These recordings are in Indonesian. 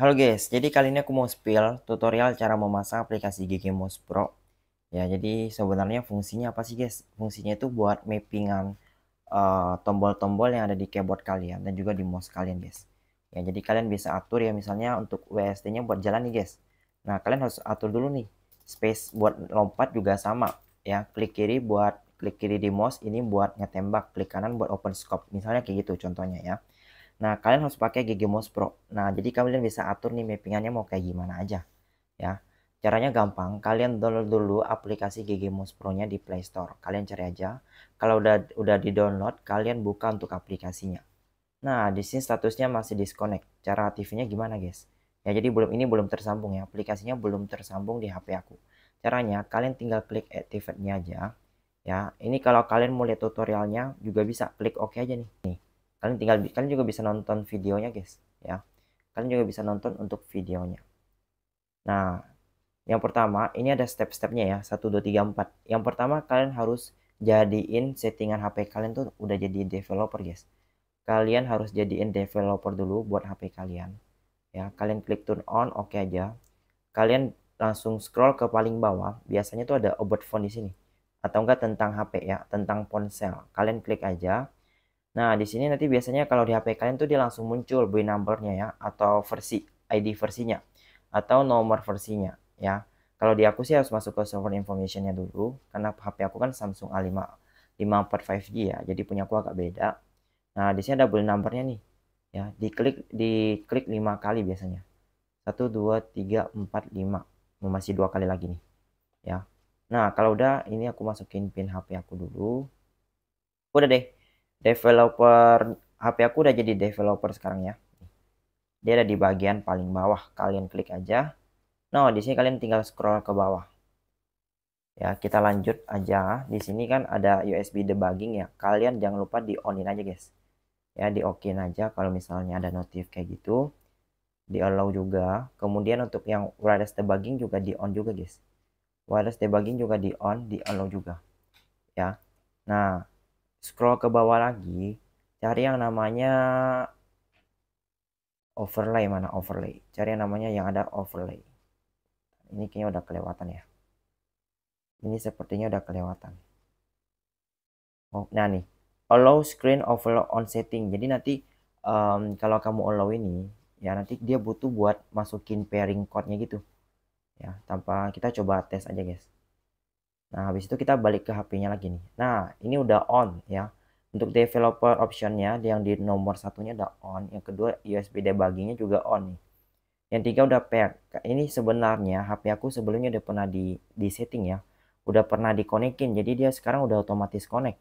Halo guys, jadi kali ini aku mau spill tutorial cara memasang aplikasi GG Mouse Pro. Ya, jadi sebenarnya fungsinya apa sih guys? Fungsinya itu buat mappingan eh, tombol-tombol uh, yang ada di keyboard kalian dan juga di mouse kalian guys. Ya, jadi kalian bisa atur ya misalnya untuk WSD-nya buat jalan nih guys. Nah, kalian harus atur dulu nih. Space buat lompat juga sama ya. Klik kiri buat klik kiri di mouse, ini buat ngetembak, klik kanan buat open scope. Misalnya kayak gitu contohnya ya. Nah, kalian harus pakai GG Mouse Pro. Nah, jadi kalian bisa atur nih mappingannya mau kayak gimana aja. Ya. Caranya gampang, kalian download dulu aplikasi GG Mouse Pro-nya di Play Store. Kalian cari aja. Kalau udah udah di-download, kalian buka untuk aplikasinya. Nah, di sini statusnya masih disconnect. Cara aktifnya gimana, guys? Ya, jadi belum ini belum tersambung ya. Aplikasinya belum tersambung di HP aku. Caranya kalian tinggal klik activate-nya aja. Ya, ini kalau kalian mau lihat tutorialnya juga bisa klik oke OK aja nih. Nih, kalian tinggal kalian juga bisa nonton videonya guys ya kalian juga bisa nonton untuk videonya nah yang pertama ini ada step-stepnya ya 1 2 3 4 yang pertama kalian harus jadiin settingan HP kalian tuh udah jadi developer guys kalian harus jadiin developer dulu buat HP kalian ya kalian klik turn on oke okay aja kalian langsung scroll ke paling bawah biasanya tuh ada about phone di sini atau enggak tentang HP ya tentang ponsel kalian klik aja Nah, di sini nanti biasanya kalau di HP kalian tuh dia langsung muncul BIN numbernya ya atau versi ID versinya atau nomor versinya ya. Kalau di aku sih harus masuk ke server informationnya dulu karena HP aku kan Samsung A5 545G ya. Jadi punya aku agak beda. Nah, di sini ada BIN numbernya nih. Ya, diklik diklik 5 kali biasanya. 1 2 3 4 5. Masih dua kali lagi nih. Ya. Nah, kalau udah ini aku masukin pin HP aku dulu. Udah deh developer HP aku udah jadi developer sekarang ya dia ada di bagian paling bawah kalian klik aja no nah, di sini kalian tinggal scroll ke bawah ya kita lanjut aja di sini kan ada USB debugging ya kalian jangan lupa di onin aja guys ya di okin aja kalau misalnya ada notif kayak gitu di allow juga kemudian untuk yang wireless debugging juga di on juga guys wireless debugging juga di on di allow juga ya nah scroll ke bawah lagi cari yang namanya overlay mana overlay cari yang namanya yang ada overlay ini kayaknya udah kelewatan ya ini sepertinya udah kelewatan oh, nah nih allow screen overlay on setting jadi nanti um, kalau kamu allow ini ya nanti dia butuh buat masukin pairing code-nya gitu ya tanpa kita coba tes aja guys Nah, habis itu kita balik ke HP-nya lagi nih. Nah, ini udah on ya. Untuk developer optionnya yang di nomor satunya udah on, yang kedua USB debuggingnya juga on nih. Yang tiga udah pair. Ini sebenarnya HP aku sebelumnya udah pernah di di setting ya. Udah pernah dikonekin. Jadi dia sekarang udah otomatis connect.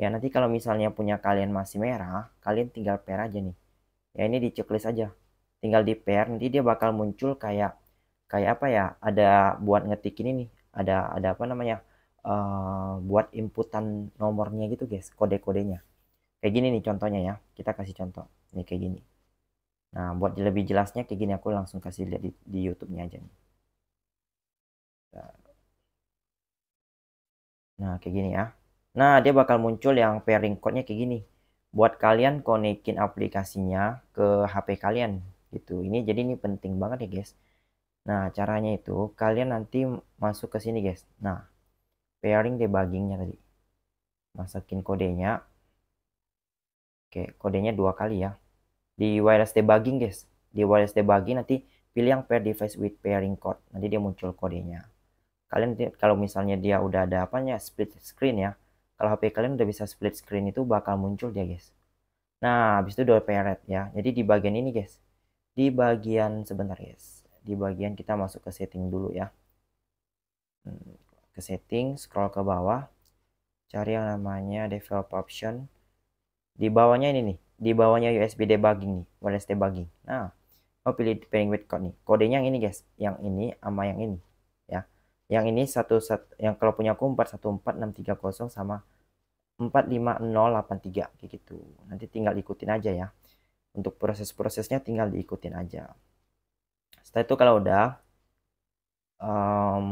Ya nanti kalau misalnya punya kalian masih merah, kalian tinggal pair aja nih. Ya ini di checklist aja. Tinggal di pair nanti dia bakal muncul kayak kayak apa ya? Ada buat ngetik ini nih, ada ada apa namanya uh, buat inputan nomornya gitu guys kode-kodenya kayak gini nih contohnya ya kita kasih contoh nih kayak gini nah buat lebih jelasnya kayak gini aku langsung kasih lihat di, di YouTube-nya aja nih nah kayak gini ya nah dia bakal muncul yang pairing code-nya kayak gini buat kalian konekin aplikasinya ke HP kalian gitu ini jadi ini penting banget ya guys Nah, caranya itu kalian nanti masuk ke sini, guys. Nah, pairing debuggingnya tadi. Masukin kodenya. Oke, kodenya dua kali ya. Di wireless debugging, guys. Di wireless debugging nanti pilih yang pair device with pairing code. Nanti dia muncul kodenya. Kalian nanti, kalau misalnya dia udah ada apanya split screen ya. Kalau HP kalian udah bisa split screen itu bakal muncul dia, guys. Nah, habis itu door paired ya. Jadi di bagian ini, guys. Di bagian sebentar, guys di bagian kita masuk ke setting dulu ya hmm, ke setting scroll ke bawah cari yang namanya develop option di bawahnya ini nih di bawahnya USB debugging nih wireless debugging nah oh pilih pairing with code nih kodenya yang ini guys yang ini sama yang ini ya yang ini satu yang kalau punya aku 414630 sama 45083 kayak gitu nanti tinggal ikutin aja ya untuk proses-prosesnya tinggal diikutin aja setelah itu kalau udah um,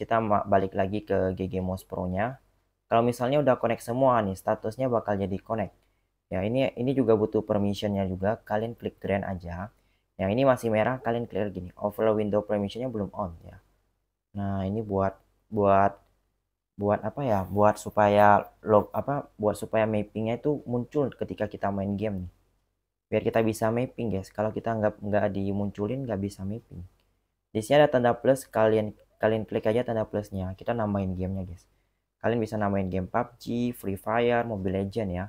kita balik lagi ke GG Mouse Pro nya kalau misalnya udah connect semua nih statusnya bakal jadi connect ya ini ini juga butuh permissionnya juga kalian klik grant aja yang ini masih merah kalian clear gini overlay window permissionnya belum on ya nah ini buat buat buat apa ya buat supaya log apa buat supaya mappingnya itu muncul ketika kita main game nih biar kita bisa mapping guys kalau kita nggak nggak dimunculin nggak bisa mapping di sini ada tanda plus kalian kalian klik aja tanda plusnya kita namain gamenya guys kalian bisa namain game PUBG Free Fire Mobile Legend ya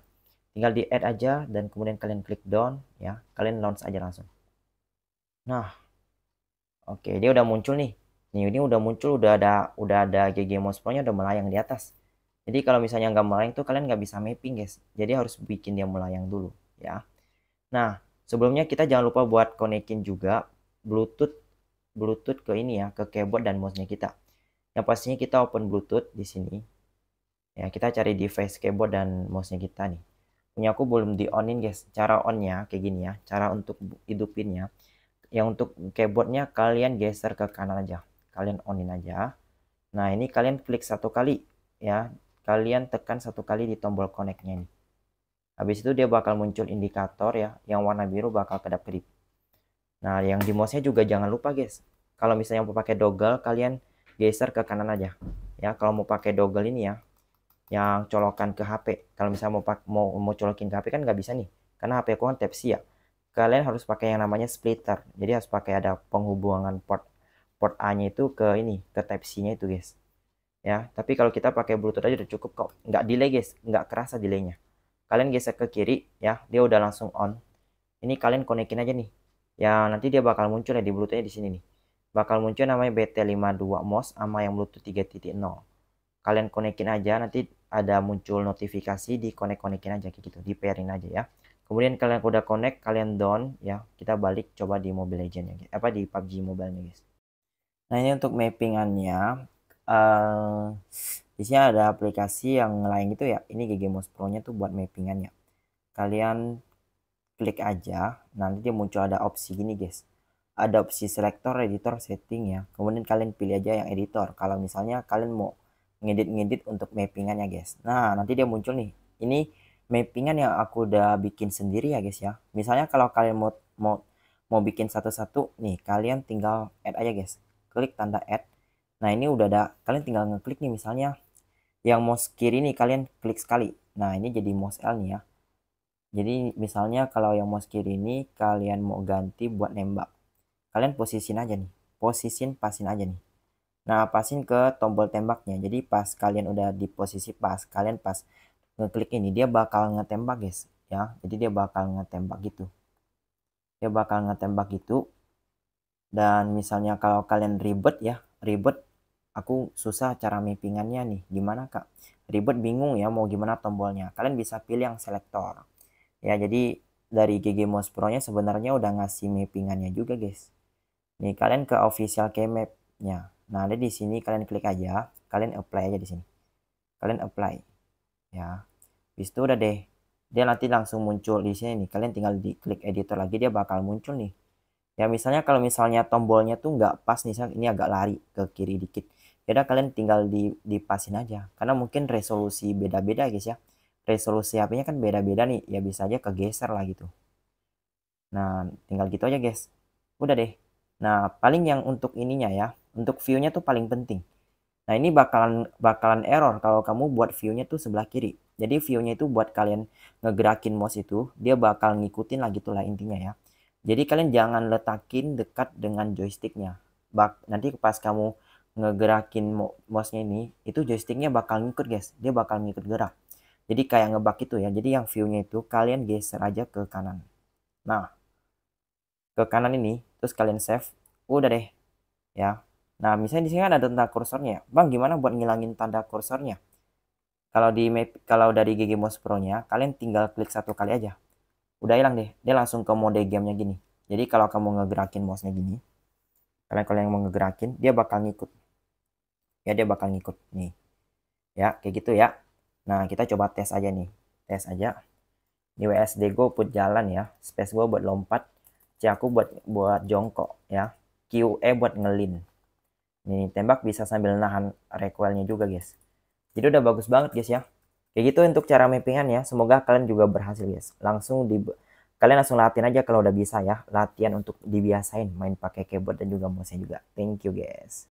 tinggal di add aja dan kemudian kalian klik down ya kalian launch aja langsung nah oke okay, dia udah muncul nih nih ini udah muncul udah ada udah ada GG Pro nya udah melayang di atas jadi kalau misalnya nggak melayang tuh kalian nggak bisa mapping guys jadi harus bikin dia melayang dulu ya Nah, sebelumnya kita jangan lupa buat konekin juga Bluetooth Bluetooth ke ini ya, ke keyboard dan mouse-nya kita. Yang pastinya kita open Bluetooth di sini. Ya, kita cari device keyboard dan mouse-nya kita nih. Punya aku belum di onin guys. Cara onnya kayak gini ya. Cara untuk hidupinnya. Yang untuk keyboardnya kalian geser ke kanan aja. Kalian onin aja. Nah ini kalian klik satu kali ya. Kalian tekan satu kali di tombol connectnya ini. Habis itu dia bakal muncul indikator ya, yang warna biru bakal kedap-kedip. Nah, yang di mouse-nya juga jangan lupa guys. Kalau misalnya mau pakai dogel, kalian geser ke kanan aja. Ya, kalau mau pakai dogel ini ya, yang colokan ke HP. Kalau misalnya mau mau, mau colokin ke HP kan nggak bisa nih, karena HP aku kan Type C ya. Kalian harus pakai yang namanya splitter. Jadi harus pakai ada penghubungan port port A-nya itu ke ini, ke Type C-nya itu guys. Ya, tapi kalau kita pakai Bluetooth aja udah cukup kok. Nggak delay guys, nggak kerasa delaynya kalian geser ke kiri ya dia udah langsung on ini kalian konekin aja nih ya nanti dia bakal muncul ya di bluetoothnya di sini nih bakal muncul namanya BT52 MOS sama yang bluetooth 3.0 kalian konekin aja nanti ada muncul notifikasi di konek konekin aja kayak gitu di pairing aja ya kemudian kalian udah connect kalian down ya kita balik coba di Mobile Legend ya apa di PUBG Mobile nih guys nah ini untuk mappingannya di eh, sini ada aplikasi yang lain gitu ya ini GG Mouse Pro nya tuh buat mappingannya kalian klik aja nanti dia muncul ada opsi gini guys ada opsi selector editor setting ya kemudian kalian pilih aja yang editor kalau misalnya kalian mau ngedit-ngedit untuk mappingannya guys nah nanti dia muncul nih ini mappingan yang aku udah bikin sendiri ya guys ya misalnya kalau kalian mau mau mau bikin satu-satu nih kalian tinggal add aja guys klik tanda add Nah ini udah ada, kalian tinggal ngeklik nih misalnya yang mouse kiri nih kalian klik sekali. Nah ini jadi mouse L nih ya. Jadi misalnya kalau yang mouse kiri ini kalian mau ganti buat nembak. Kalian posisin aja nih, posisin pasin aja nih. Nah pasin ke tombol tembaknya. Jadi pas kalian udah di posisi pas, kalian pas ngeklik ini dia bakal ngetembak guys ya. Jadi dia bakal ngetembak gitu. Dia bakal ngetembak gitu. Dan misalnya kalau kalian ribet ya, ribet aku susah cara mappingannya nih gimana kak ribet bingung ya mau gimana tombolnya kalian bisa pilih yang selektor ya jadi dari GG Mouse Pro nya sebenarnya udah ngasih mappingannya juga guys nih kalian ke official keymap nya nah ada di sini kalian klik aja kalian apply aja di sini kalian apply ya bis itu udah deh dia nanti langsung muncul di sini nih kalian tinggal di klik editor lagi dia bakal muncul nih ya misalnya kalau misalnya tombolnya tuh nggak pas nih ini agak lari ke kiri dikit yaudah kalian tinggal di dipasin aja karena mungkin resolusi beda-beda guys ya resolusi HP-nya kan beda-beda nih ya bisa aja kegeser lah gitu nah tinggal gitu aja guys udah deh nah paling yang untuk ininya ya untuk view-nya tuh paling penting nah ini bakalan bakalan error kalau kamu buat view-nya tuh sebelah kiri jadi view-nya itu buat kalian ngegerakin mouse itu dia bakal ngikutin lah gitulah intinya ya jadi kalian jangan letakin dekat dengan joysticknya bak nanti pas kamu ngegerakin mouse-nya ini itu joysticknya bakal ngikut guys dia bakal ngikut gerak jadi kayak ngebak itu ya jadi yang view-nya itu kalian geser aja ke kanan nah ke kanan ini terus kalian save udah deh ya nah misalnya di sini kan ada tanda kursornya bang gimana buat ngilangin tanda kursornya kalau di map, kalau dari GG Mouse Pro nya kalian tinggal klik satu kali aja udah hilang deh dia langsung ke mode gamenya gini jadi kalau kamu ngegerakin mouse nya gini kalian kalian yang mau ngegerakin dia bakal ngikut ya dia bakal ngikut nih ya kayak gitu ya nah kita coba tes aja nih tes aja di WSD go put jalan ya space gue buat lompat C aku buat buat jongkok ya QE buat ngelin ini tembak bisa sambil nahan recoilnya juga guys jadi udah bagus banget guys ya kayak gitu untuk cara mappingan ya semoga kalian juga berhasil guys langsung di kalian langsung latihan aja kalau udah bisa ya latihan untuk dibiasain main pakai keyboard dan juga mouse juga thank you guys